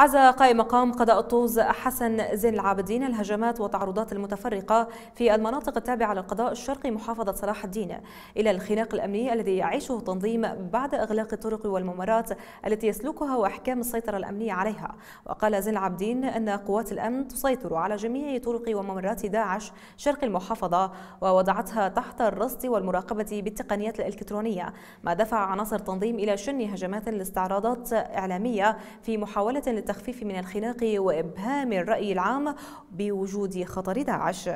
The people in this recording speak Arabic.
عزى قائم مقام قضاء الطوز حسن زين العابدين الهجمات والتعرضات المتفرقة في المناطق التابعة للقضاء الشرقي محافظة صلاح الدين إلى الخناق الأمني الذي يعيشه التنظيم بعد إغلاق الطرق والممرات التي يسلكها وإحكام السيطرة الأمنية عليها وقال زين العابدين أن قوات الأمن تسيطر على جميع طرق وممرات داعش شرق المحافظة ووضعتها تحت الرصد والمراقبة بالتقنيات الإلكترونية ما دفع عناصر التنظيم إلى شن هجمات لاستعراضات إعلامية في محاولة التخفيف من الخناق وإبهام الرأي العام بوجود خطر داعش